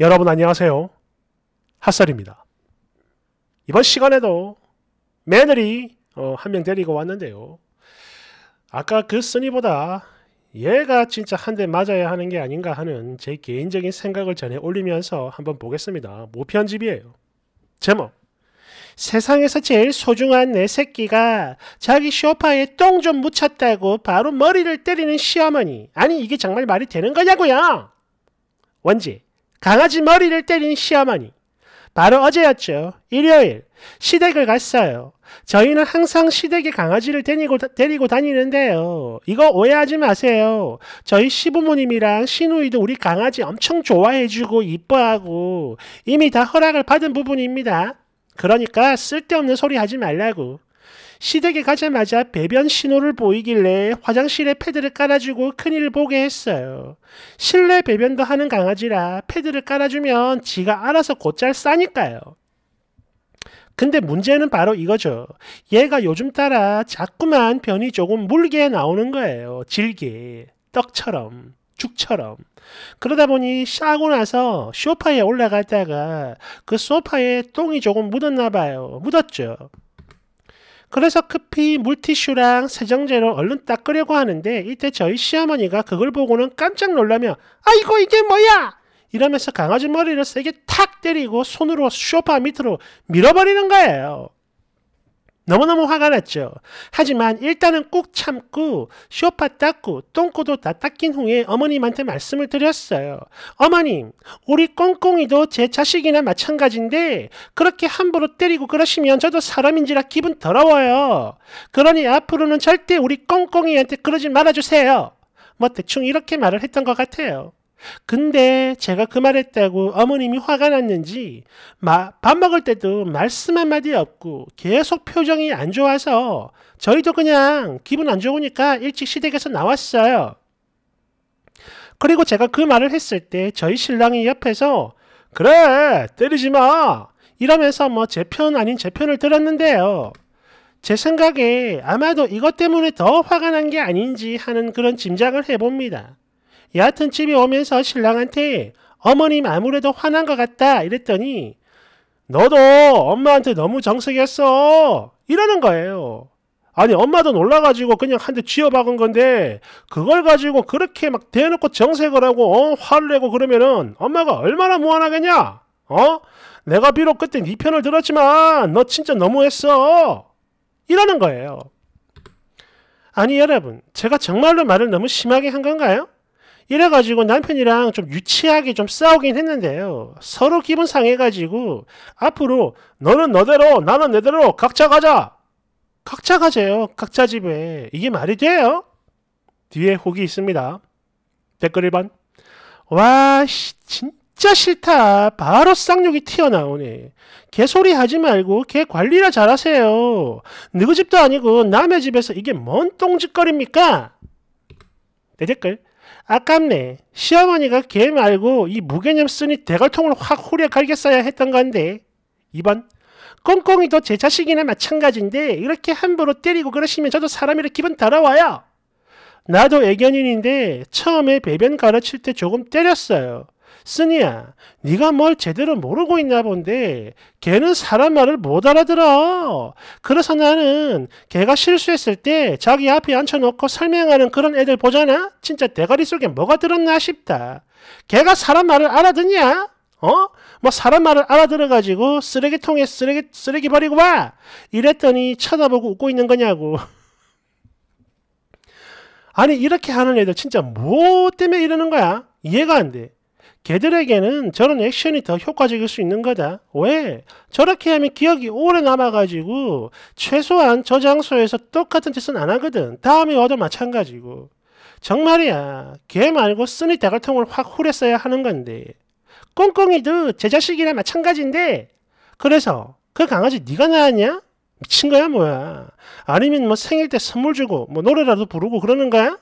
여러분 안녕하세요. 핫설입니다. 이번 시간에도 매늘이 어, 한 명 데리고 왔는데요. 아까 그 쓰니보다 얘가 진짜 한 대 맞아야 하는 게 아닌가 하는 제 개인적인 생각을 전해 올리면서 한번 보겠습니다. 모편집이에요. 제목 세상에서 제일 소중한 내 새끼가 자기 쇼파에 똥 좀 묻혔다고 바로 머리를 때리는 시어머니. 아니 이게 정말 말이 되는 거냐고요. 원지 강아지 머리를 때린 시어머니. 바로 어제였죠. 일요일. 시댁을 갔어요. 저희는 항상 시댁에 강아지를 데리고, 데리고 다니는데요. 이거 오해하지 마세요. 저희 시부모님이랑 시누이도 우리 강아지 엄청 좋아해주고 이뻐하고 이미 다 허락을 받은 부분입니다. 그러니까 쓸데없는 소리 하지 말라고. 시댁에 가자마자 배변 신호를 보이길래 화장실에 패드를 깔아주고 큰일 보게 했어요. 실내 배변도 하는 강아지라 패드를 깔아주면 지가 알아서 곧잘 싸니까요. 근데 문제는 바로 이거죠. 얘가 요즘 따라 자꾸만 변이 조금 물게 나오는 거예요. 질게. 떡처럼. 죽처럼. 그러다 보니 싸고 나서 소파에 올라갔다가 그 소파에 똥이 조금 묻었나 봐요. 묻었죠. 그래서 급히 물티슈랑 세정제로 얼른 닦으려고 하는데 이때 저희 시어머니가 그걸 보고는 깜짝 놀라며 아이고 이게 뭐야! 이러면서 강아지 머리를 세게 탁 때리고 손으로 쇼파 밑으로 밀어버리는 거예요. 너무너무 화가 났죠. 하지만 일단은 꾹 참고 쇼파 닦고 똥꼬도 다 닦인 후에 어머님한테 말씀을 드렸어요. 어머님, 우리 꽁꽁이도 제 자식이나 마찬가지인데 그렇게 함부로 때리고 그러시면 저도 사람인지라 기분 더러워요. 그러니 앞으로는 절대 우리 꽁꽁이한테 그러지 말아주세요. 뭐 대충 이렇게 말을 했던 것 같아요. 근데 제가 그 말했다고 어머님이 화가 났는지 마, 밥 먹을 때도 말씀 한마디 없고 계속 표정이 안 좋아서 저희도 그냥 기분 안 좋으니까 일찍 시댁에서 나왔어요. 그리고 제가 그 말을 했을 때 저희 신랑이 옆에서 그래 때리지 마 이러면서 뭐 제 편 아닌 제 편을 들었는데요. 제 생각에 아마도 이것 때문에 더 화가 난 게 아닌지 하는 그런 짐작을 해봅니다. 여하튼 집에 오면서 신랑한테 어머님 아무래도 화난 것 같다 이랬더니 너도 엄마한테 너무 정색했어 이러는 거예요. 아니 엄마도 놀라가지고 그냥 한 대 쥐어박은 건데 그걸 가지고 그렇게 막 대놓고 정색을 하고 어? 화를 내고 그러면은 엄마가 얼마나 무안하겠냐? 어? 내가 비록 그때 네 편을 들었지만 너 진짜 너무했어 이러는 거예요. 아니 여러분 제가 정말로 말을 너무 심하게 한 건가요? 이래가지고 남편이랑 좀 유치하게 좀 싸우긴 했는데요. 서로 기분 상해가지고 앞으로 너는 너대로 나는 내대로 각자 가자. 각자 가세요 각자 집에. 이게 말이 돼요? 뒤에 혹이 있습니다. 댓글 1번. 와, 씨, 진짜 싫다. 바로 쌍욕이 튀어나오네. 개소리 하지 말고 개 관리나 잘하세요. 누구 집도 아니고 남의 집에서 이게 뭔 똥짓거리입니까? 내 댓글. 아깝네. 시어머니가 개 말고 이 무개념 쓰니 대걸통을 확 후려 갈겠어야 했던 건데. 2번. 꽁꽁이도 제 자식이나 마찬가지인데 이렇게 함부로 때리고 그러시면 저도 사람이라 기분 더러워요. 나도 애견인인데 처음에 배변 가르칠 때 조금 때렸어요. 쓰니야 네가 뭘 제대로 모르고 있나 본데 걔는 사람 말을 못 알아들어. 그래서 나는 걔가 실수했을 때 자기 앞에 앉혀놓고 설명하는 그런 애들 보잖아. 진짜 대가리 속에 뭐가 들었나 싶다. 걔가 사람 말을 알아듣냐? 어? 뭐 사람 말을 알아들어가지고 쓰레기통에 쓰레기, 쓰레기 버리고 와! 이랬더니 쳐다보고 웃고 있는 거냐고. 아니, 이렇게 하는 애들 진짜 뭐 때문에 이러는 거야? 이해가 안 돼. 개들에게는 저런 액션이 더 효과적일 수 있는 거다. 왜? 저렇게 하면 기억이 오래 남아가지고 최소한 저 장소에서 똑같은 짓은 안 하거든. 다음에 와도 마찬가지고. 정말이야. 개 말고 쓰니 대갈통을 확 후렸어야 하는 건데. 꽁꽁이도 제 자식이랑 마찬가지인데. 그래서 그 강아지 네가 낳았냐? 미친 거야 뭐야? 아니면 뭐 생일 때 선물 주고 뭐 노래라도 부르고 그러는 거야?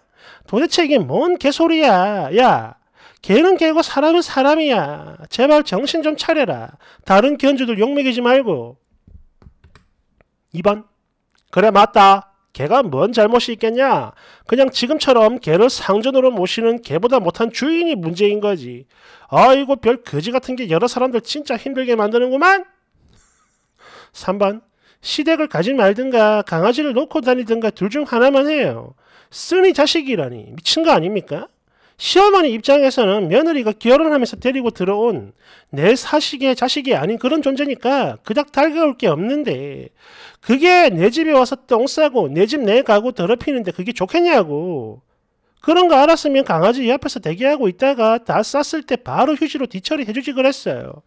도대체 이게 뭔 개소리야? 야, 개는 개고 사람은 사람이야. 제발 정신 좀 차려라. 다른 견주들 욕먹이지 말고. 2번. 그래 맞다. 개가 뭔 잘못이 있겠냐? 그냥 지금처럼 개를 상전으로 모시는 개보다 못한 주인이 문제인 거지. 아이고 별 거지 같은 게 여러 사람들 진짜 힘들게 만드는구만. 3번. 시댁을 가진 말든가 강아지를 놓고 다니든가 둘 중 하나만 해요. 쓰니 자식이라니 미친 거 아닙니까? 시어머니 입장에서는 며느리가 결혼하면서 데리고 들어온 내 사식의 자식이 아닌 그런 존재니까 그닥 달가울 게 없는데 그게 내 집에 와서 똥 싸고 내 집 내 가구 더럽히는데 그게 좋겠냐고. 그런 거 알았으면 강아지 옆에서 대기하고 있다가 다 쌌을 때 바로 휴지로 뒤처리 해주지 그랬어요.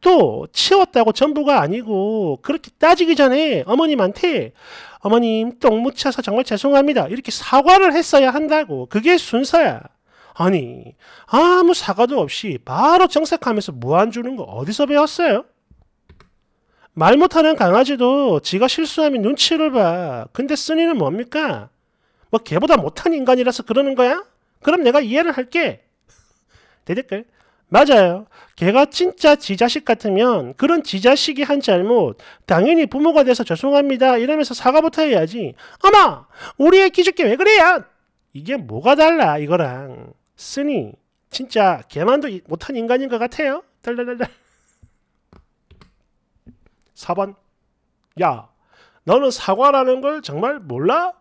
또 치웠다고 전부가 아니고 그렇게 따지기 전에 어머님한테 어머님 똥 묻혀서 정말 죄송합니다. 이렇게 사과를 했어야 한다고. 그게 순서야. 아니, 아무 사과도 없이 바로 정색하면서 무안 주는 거 어디서 배웠어요? 말 못하는 강아지도 지가 실수하면 눈치를 봐. 근데 쓰니는 뭡니까? 뭐개보다 못한 인간이라서 그러는 거야? 그럼 내가 이해를 할게. 대댓글. 맞아요. 개가 진짜 지 자식 같으면 그런 지 자식이 한 잘못 당연히 부모가 돼서 죄송합니다 이러면서 사과부터 해야지. 어머! 우리 의 기죽게 왜 그래요? 이게 뭐가 달라 이거랑. 쓰니 진짜 개만도 못한 인간인 것 같아요. 달달달달. 4번. 야, 너는 사과라는 걸 정말 몰라?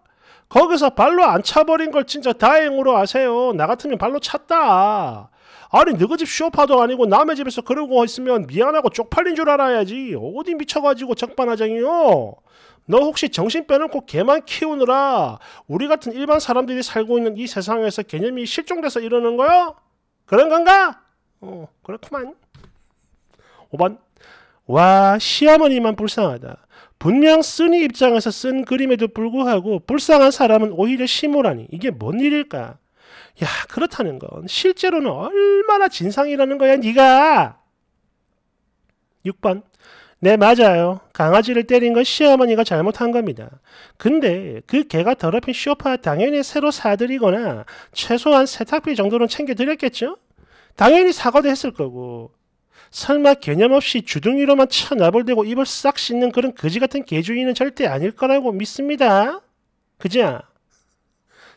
거기서 발로 안 차버린 걸 진짜 다행으로 아세요. 나 같으면 발로 찼다. 아니 너희 집 쇼파도 아니고 남의 집에서 그러고 있으면 미안하고 쪽팔린 줄 알아야지. 어디 미쳐가지고 적반하장이요. 너 혹시 정신 빼놓고 개만 키우느라 우리 같은 일반 사람들이 살고 있는 이 세상에서 개념이 실종돼서 이러는 거요? 그런 건가? 어, 그렇구만. 5번. 와, 시어머니만 불쌍하다. 분명 쓰니 입장에서 쓴 그림에도 불구하고 불쌍한 사람은 오히려 심오라니 이게 뭔 일일까? 야 그렇다는 건 실제로는 얼마나 진상이라는 거야 네가 6번 네, 맞아요. 강아지를 때린 건 시어머니가 잘못한 겁니다. 근데 그 개가 더럽힌 쇼파 당연히 새로 사드리거나 최소한 세탁비 정도는 챙겨드렸겠죠? 당연히 사과도 했을 거고. 설마 개념 없이 주둥이로만 쳐나벌대고 입을 싹 씻는 그런 거지 같은 개주인은 절대 아닐 거라고 믿습니다. 그죠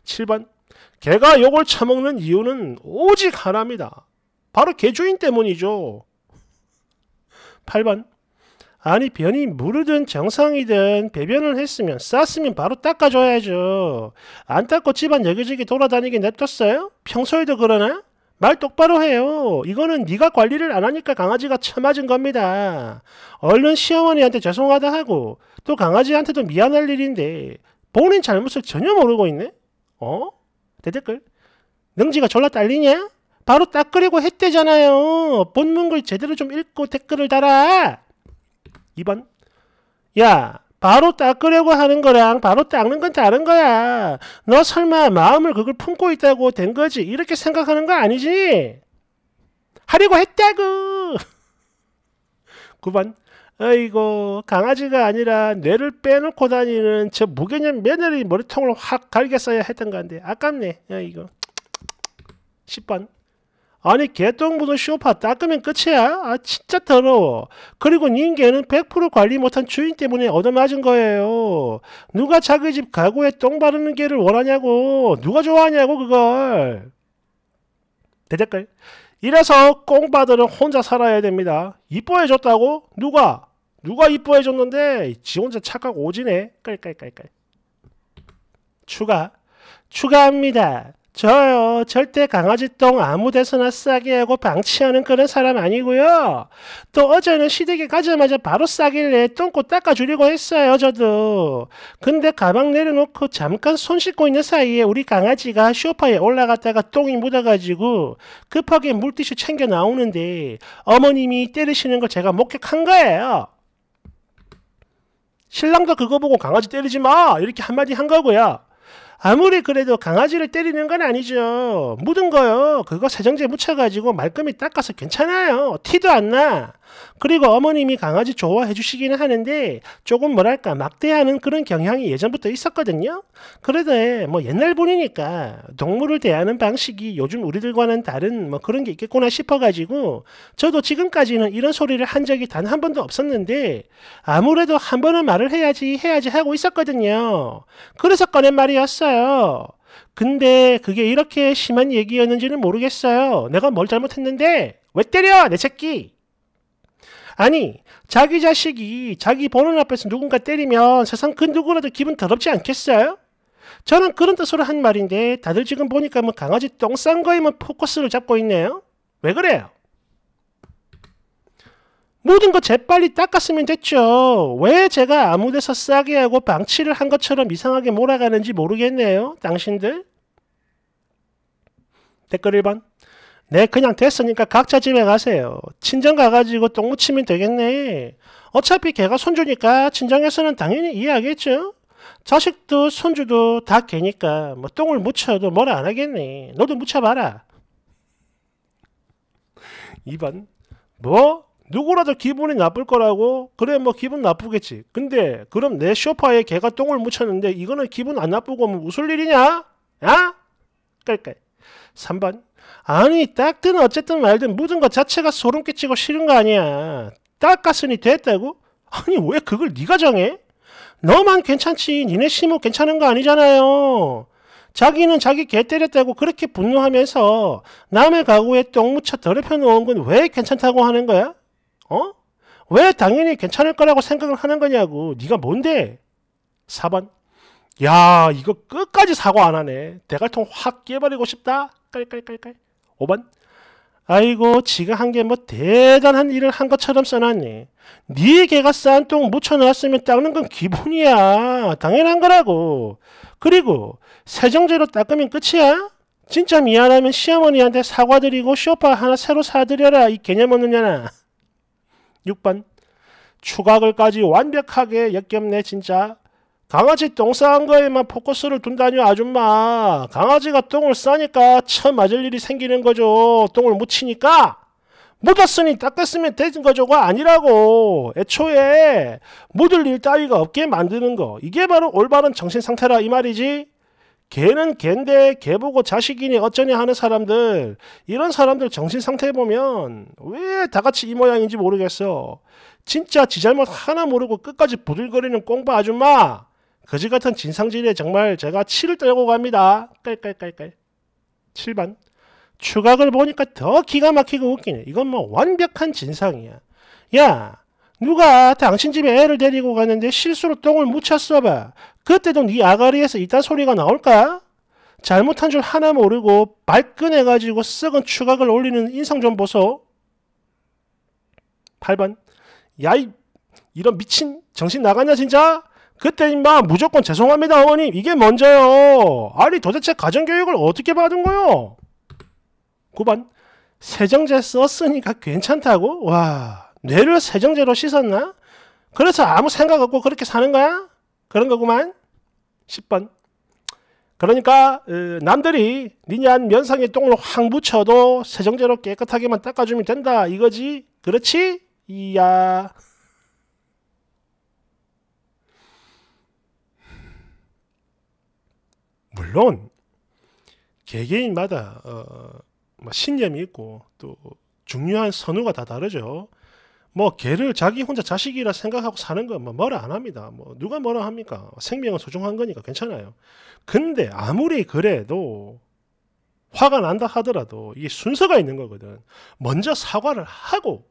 7번. 개가 욕을 처먹는 이유는 오직 하나입니다. 바로 개주인 때문이죠. 8번. 아니 변이 물이든 정상이든 배변을 했으면 쌌으면 바로 닦아줘야죠. 안 닦고 집안 여기저기 돌아다니게 냅뒀어요? 평소에도 그러나? 말 똑바로 해요. 이거는 네가 관리를 안 하니까 강아지가 처맞은 겁니다. 얼른 시어머니한테 죄송하다 하고 또 강아지한테도 미안할 일인데 본인 잘못을 전혀 모르고 있네? 어? 대댓글 능지가 졸라 딸리냐? 바로 닦으려고 했대잖아요. 본문글 제대로 좀 읽고 댓글을 달아. 2번 야 바로 닦으려고 하는 거랑 바로 닦는 건 다른 거야. 너 설마 마음을 그걸 품고 있다고 된 거지? 이렇게 생각하는 거 아니지? 하려고 했다고! 9번 어이고 강아지가 아니라 뇌를 빼놓고 다니는 저 무개념 며느리 머리통을 확갈겠어야 했던 건데 아깝네 어이고 10번 아니 개똥 묻은 쇼파 닦으면 끝이야? 아 진짜 더러워. 그리고 닌개는 100% 관리 못한 주인 때문에 얻어맞은 거예요. 누가 자기 집 가구에 똥 바르는 개를 원하냐고. 누가 좋아하냐고 그걸. 대댓글. 이래서 꽁바들은 혼자 살아야 됩니다. 이뻐해줬다고? 누가? 누가 이뻐해줬는데 지 혼자 착각 오지네. 깔깔깔깔. 추가. 추가합니다. 저요, 절대 강아지 똥 아무 데서나 싸게 하고 방치하는 그런 사람 아니고요. 또 어제는 시댁에 가자마자 바로 싸길래 똥꼬 닦아주려고 했어요, 저도. 근데 가방 내려놓고 잠깐 손 씻고 있는 사이에 우리 강아지가 쇼파에 올라갔다가 똥이 묻어가지고 급하게 물티슈 챙겨 나오는데 어머님이 때리시는 걸 제가 목격한 거예요. 신랑도 그거 보고 강아지 때리지 마! 이렇게 한마디 한 거고요. 아무리 그래도 강아지를 때리는 건 아니죠. 묻은 거요. 그거 세정제 묻혀가지고 말끔히 닦아서 괜찮아요. 티도 안 나. 그리고 어머님이 강아지 좋아해 주시기는 하는데 조금 뭐랄까 막대하는 그런 경향이 예전부터 있었거든요. 그래도 뭐 옛날 분이니까 동물을 대하는 방식이 요즘 우리들과는 다른 뭐 그런 게 있겠구나 싶어가지고 저도 지금까지는 이런 소리를 한 적이 단 한 번도 없었는데 아무래도 한 번은 말을 해야지 해야지 하고 있었거든요. 그래서 꺼낸 말이었어요. 했어요. 근데 그게 이렇게 심한 얘기였는지는 모르겠어요. 내가 뭘 잘못했는데 왜 때려 내 새끼. 아니 자기 자식이 자기 보는 앞에서 누군가 때리면 세상 그 누구라도 기분 더럽지 않겠어요? 저는 그런 뜻으로 한 말인데 다들 지금 보니까 뭐 강아지 똥 싼 거에만 뭐 포커스를 잡고 있네요. 왜 그래요? 모든 거 재빨리 닦았으면 됐죠. 왜 제가 아무 데서 싸게 하고 방치를 한 것처럼 이상하게 몰아가는지 모르겠네요. 당신들. 댓글 1번. 네, 그냥 됐으니까 각자 집에 가세요. 친정 가가지고 똥 묻히면 되겠네. 어차피 걔가 손주니까 친정에서는 당연히 이해하겠죠? 자식도 손주도 다 걔니까 뭐 똥을 묻혀도 뭐라 안 하겠네. 너도 묻혀봐라. 2번. 뭐? 누구라도 기분이 나쁠 거라고 그래 뭐 기분 나쁘겠지 근데 그럼 내 쇼파에 개가 똥을 묻혔는데 이거는 기분 안 나쁘고 뭐 웃을 일이냐? 야? 깔깔 3번 아니 딱든 어쨌든 말든 묻은 것 자체가 소름 끼치고 싫은 거 아니야 닦았으니 됐다고? 아니 왜 그걸 네가 정해? 너만 괜찮지 니네 시모 괜찮은 거 아니잖아요 자기는 자기 개 때렸다고 그렇게 분노하면서 남의 가구에 똥 묻혀 더럽혀 놓은 건 왜 괜찮다고 하는 거야? 어? 왜 당연히 괜찮을 거라고 생각을 하는 거냐고. 네가 뭔데? 4번. 야, 이거 끝까지 사고 안 하네. 대갈통 확 깨버리고 싶다. 깔깔깔깔. 5번. 아이고, 지가 한 게 뭐 대단한 일을 한 것처럼 써놨네. 네 개가 싼 똥 묻혀놨으면 닦는 건 기본이야. 당연한 거라고. 그리고 세정제로 닦으면 끝이야? 진짜 미안하면 시어머니한테 사과드리고 쇼파 하나 새로 사드려라. 이 개념 없느냐나. 6번 추각을까지 완벽하게 역겹네 진짜 강아지 똥 싸는 거에만 포커스를 둔다니 아줌마 강아지가 똥을 싸니까 처 맞을 일이 생기는 거죠 똥을 묻히니까 묻었으니 닦았으면 되는 거죠가 아니라고 애초에 묻을 일 따위가 없게 만드는 거 이게 바로 올바른 정신 상태라 이 말이지 개는 개인데 개 보고 자식이니 어쩌니 하는 사람들 이런 사람들 정신 상태 보면 왜 다 같이 이 모양인지 모르겠어. 진짜 지 잘못 하나 모르고 끝까지 부들거리는 꽁바 아줌마 거지 같은 진상질에 정말 제가 치를 떨고 갑니다. 깔깔깔깔. 7반 추각을 보니까 더 기가 막히고 웃기네. 이건 뭐 완벽한 진상이야. 야 누가 당신 집에 애를 데리고 갔는데 실수로 똥을 묻혔어 봐. 그때도 네 아가리에서 이딴 소리가 나올까? 잘못한 줄 하나 모르고 발끈해가지고 썩은 추각을 올리는 인성 좀 보소. 8번 야이 이런 미친 정신 나갔냐 진짜? 그때 인마 무조건 죄송합니다 어머님 이게 먼저요. 아니 도대체 가정교육을 어떻게 받은 거요? 9번 세정제 썼으니까 괜찮다고? 와 뇌를 세정제로 씻었나? 그래서 아무 생각 없고 그렇게 사는 거야? 그런 거구만. 10번. 그러니까 남들이 니한 면상에 똥을 확 묻혀도 세정제로 깨끗하게만 닦아주면 된다 이거지 그렇지? 이야 물론 개개인마다 어, 뭐 신념이 있고 또 중요한 선호가 다 다르죠 뭐 개를 자기 혼자 자식이라 생각하고 사는 건뭐 뭐라 안 합니다. 뭐 누가 뭐라 합니까? 생명은 소중한 거니까 괜찮아요. 근데 아무리 그래도 화가 난다 하더라도 이게 순서가 있는 거거든. 먼저 사과를 하고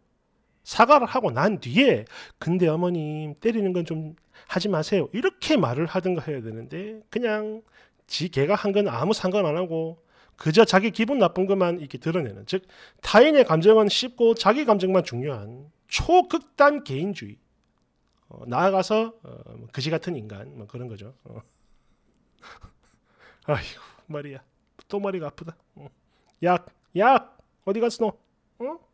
사과를 하고 난 뒤에 근데 어머님 때리는 건 좀 하지 마세요. 이렇게 말을 하든가 해야 되는데 그냥 지 개가 한 건 아무 상관 안 하고 그저 자기 기분 나쁜 것만 이렇게 드러내는 즉 타인의 감정은 쉽고 자기 감정만 중요한 초극단 개인주의 어, 나아가서 어, 뭐 그지 같은 인간 뭐 그런 거죠. 어. 아이고 말이야 또 머리가 아프다. 약약 어. 어디 갔어 너? 어?